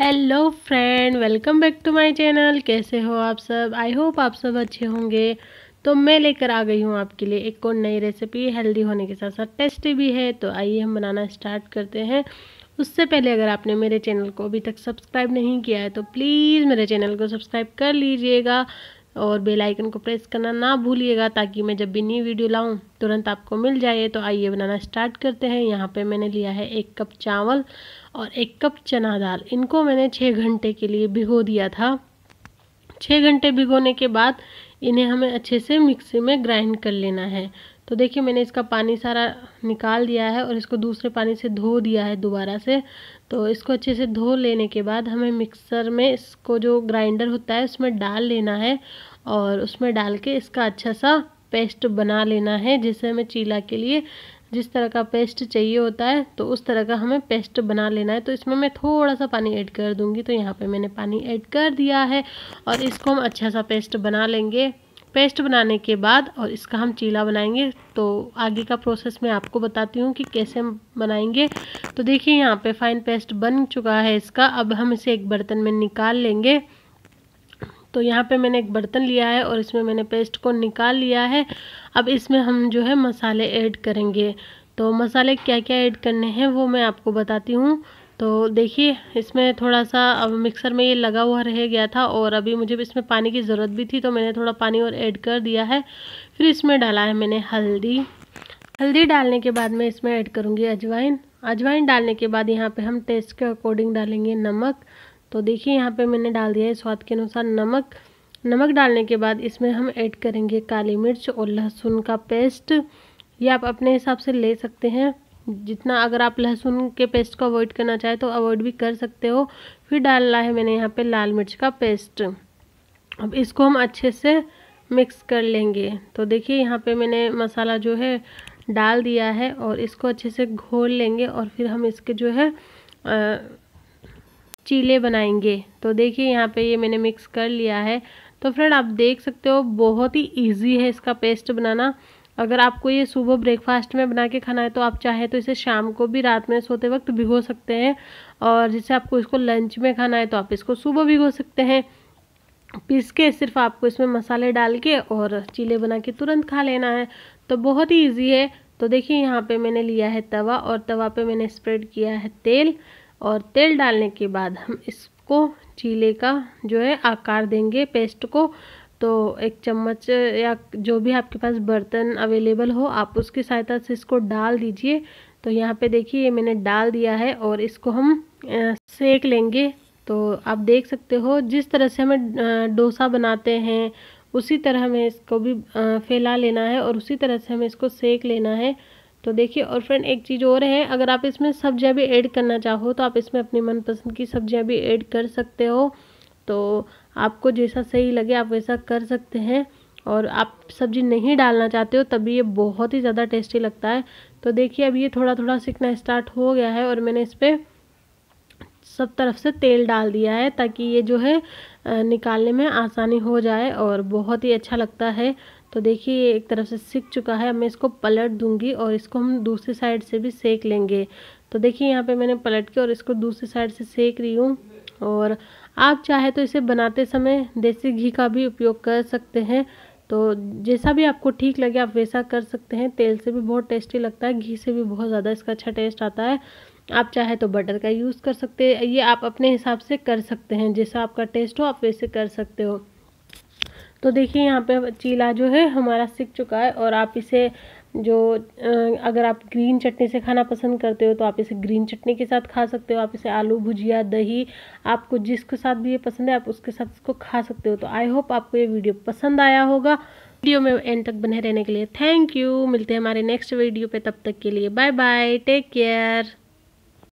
hello friend welcome back to my channel कैसे हो आप सब आई होप आप सब अच्छे होंगे तो मैं लेकर आ गई हूँ आपके लिए एक और नई रेसिपी हेल्दी होने के साथ साथ टेस्टी भी है तो आइए हम बनाना स्टार्ट करते हैं उससे पहले अगर आपने मेरे चैनल को अभी तक सब्सक्राइब नहीं किया है तो प्लीज़ मेरे चैनल को सब्सक्राइब कर लीजिएगा और बेल आइकन को प्रेस करना ना भूलिएगा ताकि मैं जब भी न्यू वीडियो लाऊं तुरंत आपको मिल जाए तो आइए बनाना स्टार्ट करते हैं यहाँ पे मैंने लिया है एक कप चावल और एक कप चना दाल इनको मैंने छः घंटे के लिए भिगो दिया था छः घंटे भिगोने के बाद इन्हें हमें अच्छे से मिक्सी में ग्राइंड कर लेना है तो देखिए मैंने इसका पानी सारा निकाल दिया है और इसको दूसरे पानी से धो दिया है दोबारा से तो इसको अच्छे से धो लेने के बाद हमें मिक्सर में इसको जो ग्राइंडर होता है उसमें डाल लेना है और उसमें डाल के इसका अच्छा सा पेस्ट बना लेना है जिससे हमें चीला के लिए जिस तरह का पेस्ट चाहिए होता है तो उस तरह का हमें पेस्ट बना लेना है तो इसमें मैं थोड़ा सा पानी ऐड कर दूंगी तो यहाँ पे मैंने पानी ऐड कर दिया है और इसको हम अच्छा सा पेस्ट बना लेंगे पेस्ट बनाने के बाद और इसका हम चीला बनाएंगे तो आगे का प्रोसेस मैं आपको बताती हूँ कि कैसे हम बनाएंगे तो देखिए यहाँ पे फाइन पेस्ट बन चुका है इसका अब हम इसे एक बर्तन में निकाल लेंगे तो यहाँ पे मैंने एक बर्तन लिया है और इसमें मैंने पेस्ट को निकाल लिया है अब इसमें हम जो है मसाले ऐड करेंगे तो मसाले क्या क्या ऐड करने हैं वो मैं आपको बताती हूँ तो देखिए इसमें थोड़ा सा अब मिक्सर में ये लगा हुआ रह गया था और अभी मुझे इसमें पानी की ज़रूरत भी थी तो मैंने थोड़ा पानी और ऐड कर दिया है फिर इसमें डाला है मैंने हल्दी हल्दी डालने के बाद मैं इसमें ऐड करूँगी अजवाइन अजवाइन डालने के बाद यहाँ पे हम टेस्ट के अकॉर्डिंग डालेंगे नमक तो देखिए यहाँ पर मैंने डाल दिया है स्वाद के अनुसार नमक नमक डालने के बाद इसमें हम ऐड करेंगे काली मिर्च और लहसुन का पेस्ट ये आप अपने हिसाब से ले सकते हैं जितना अगर आप लहसुन के पेस्ट को अवॉइड करना चाहें तो अवॉइड भी कर सकते हो फिर डालना है मैंने यहाँ पे लाल मिर्च का पेस्ट अब इसको हम अच्छे से मिक्स कर लेंगे तो देखिए यहाँ पे मैंने मसाला जो है डाल दिया है और इसको अच्छे से घोल लेंगे और फिर हम इसके जो है चीले बनाएंगे तो देखिए यहाँ पे ये मैंने मिक्स कर लिया है तो फ्रेंड आप देख सकते हो बहुत ही इजी है इसका पेस्ट बनाना अगर आपको ये सुबह ब्रेकफास्ट में बना के खाना है तो आप चाहे तो इसे शाम को भी रात में सोते वक्त भिगो सकते हैं और जैसे आपको इसको लंच में खाना है तो आप इसको सुबह भिगो सकते हैं पीस के सिर्फ आपको इसमें मसाले डाल के और चीले बना के तुरंत खा लेना है तो बहुत ही ईजी है तो देखिए यहाँ पे मैंने लिया है तवा और तवा पे मैंने स्प्रेड किया है तेल और तेल डालने के बाद हम इसको चीले का जो है आकार देंगे पेस्ट को तो एक चम्मच या जो भी आपके पास बर्तन अवेलेबल हो आप उसकी सहायता से इसको डाल दीजिए तो यहाँ पे देखिए ये मैंने डाल दिया है और इसको हम सेक लेंगे तो आप देख सकते हो जिस तरह से हमें डोसा बनाते हैं उसी तरह हमें इसको भी फैला लेना है और उसी तरह से हमें इसको सेक लेना है तो देखिए और फ्रेंड एक चीज़ और है अगर आप इसमें सब्जियाँ भी ऐड करना चाहो तो आप इसमें अपनी मनपसंद की सब्जियाँ भी ऐड कर सकते हो तो आपको जैसा सही लगे आप वैसा कर सकते हैं और आप सब्ज़ी नहीं डालना चाहते हो तभी ये बहुत ही ज़्यादा टेस्टी लगता है तो देखिए अब ये थोड़ा थोड़ा सीखना स्टार्ट हो गया है और मैंने इस पर सब तरफ से तेल डाल दिया है ताकि ये जो है निकालने में आसानी हो जाए और बहुत ही अच्छा लगता है तो देखिए ये एक तरफ से सीख चुका है अब मैं इसको पलट दूंगी और इसको हम दूसरी साइड से भी सेक लेंगे तो देखिए यहाँ पे मैंने पलट के और इसको दूसरी साइड से सेक रही हूँ और आप चाहे तो इसे बनाते समय देसी घी का भी उपयोग कर सकते हैं तो जैसा भी आपको ठीक लगे आप वैसा कर सकते हैं तेल से भी बहुत टेस्टी लगता है घी से भी बहुत ज़्यादा इसका अच्छा टेस्ट आता है आप चाहे तो बटर का यूज़ कर सकते हैं ये आप अपने हिसाब से कर सकते हैं जैसा आपका टेस्ट हो आप वैसे कर सकते हो तो देखिए यहाँ पे चीला जो है हमारा सीख चुका है और आप इसे जो अगर आप ग्रीन चटनी से खाना पसंद करते हो तो आप इसे ग्रीन चटनी के साथ खा सकते हो आप इसे आलू भुजिया दही आपको जिसके साथ भी ये पसंद है आप उसके साथ इसको खा सकते हो तो आई होप आपको ये वीडियो पसंद आया होगा वीडियो में एंड तक बने रहने के लिए थैंक यू मिलते हैं हमारे नेक्स्ट वीडियो पे तब तक के लिए बाय बाय टेक केयर